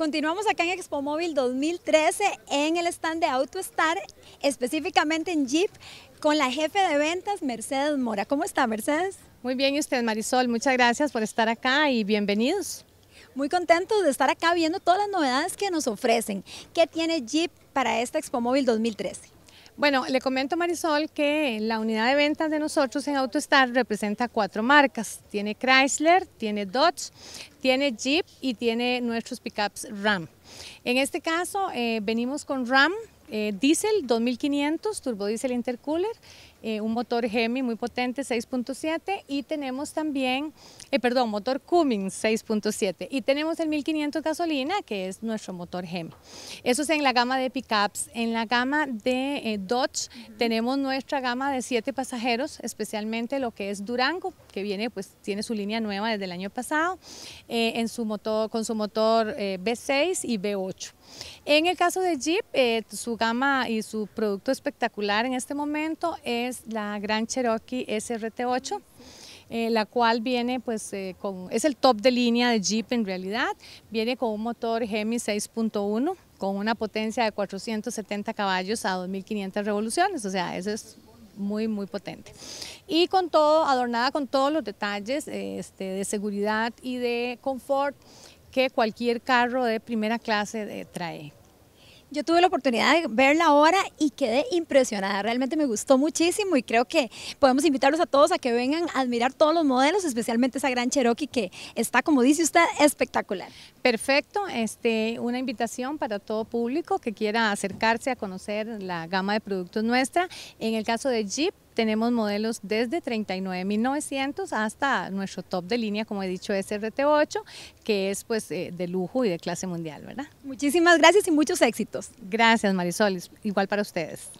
Continuamos acá en Expo Móvil 2013 en el stand de AutoStar, específicamente en Jeep, con la jefe de ventas Mercedes Mora. ¿Cómo está Mercedes? Muy bien, y usted Marisol, muchas gracias por estar acá y bienvenidos. Muy contentos de estar acá viendo todas las novedades que nos ofrecen. ¿Qué tiene Jeep para esta Expo Móvil 2013? Bueno, le comento Marisol que la unidad de ventas de nosotros en AutoStar representa cuatro marcas. Tiene Chrysler, tiene Dodge, tiene Jeep y tiene nuestros pickups RAM. En este caso eh, venimos con RAM Diesel 2500 2500, Diesel intercooler eh, un motor Hemi muy potente 6.7 y tenemos también, eh, perdón, motor Cummins 6.7 y tenemos el 1500 gasolina que es nuestro motor Hemi. Eso es en la gama de pickups. En la gama de eh, Dodge tenemos nuestra gama de 7 pasajeros, especialmente lo que es Durango, que viene, pues tiene su línea nueva desde el año pasado, eh, en su motor, con su motor B6 y B8. En el caso de Jeep, su gama y su producto espectacular en este momento es la Gran Cherokee SRT8. Eh, la cual viene pues eh, con, es el top de línea de Jeep en realidad, viene con un motor Hemi 6.1 con una potencia de 470 caballos a 2.500 revoluciones, o sea, eso es muy, muy potente. Y con todo, adornada con todos los detalles este, de seguridad y de confort que cualquier carro de primera clase eh, trae. Yo tuve la oportunidad de verla ahora y quedé impresionada. Realmente me gustó muchísimo y creo que podemos invitarlos a todos a que vengan a admirar todos los modelos, especialmente esa gran Cherokee que está, como dice usted, espectacular. Perfecto. Este, una invitación para todo público que quiera acercarse a conocer la gama de productos nuestra. En el caso de Jeep, tenemos modelos desde 39.900 hasta nuestro top de línea, como he dicho, SRT8, que es pues eh, de lujo y de clase mundial, ¿verdad? Muchísimas gracias y muchos éxitos. Gracias, Marisol, igual para ustedes.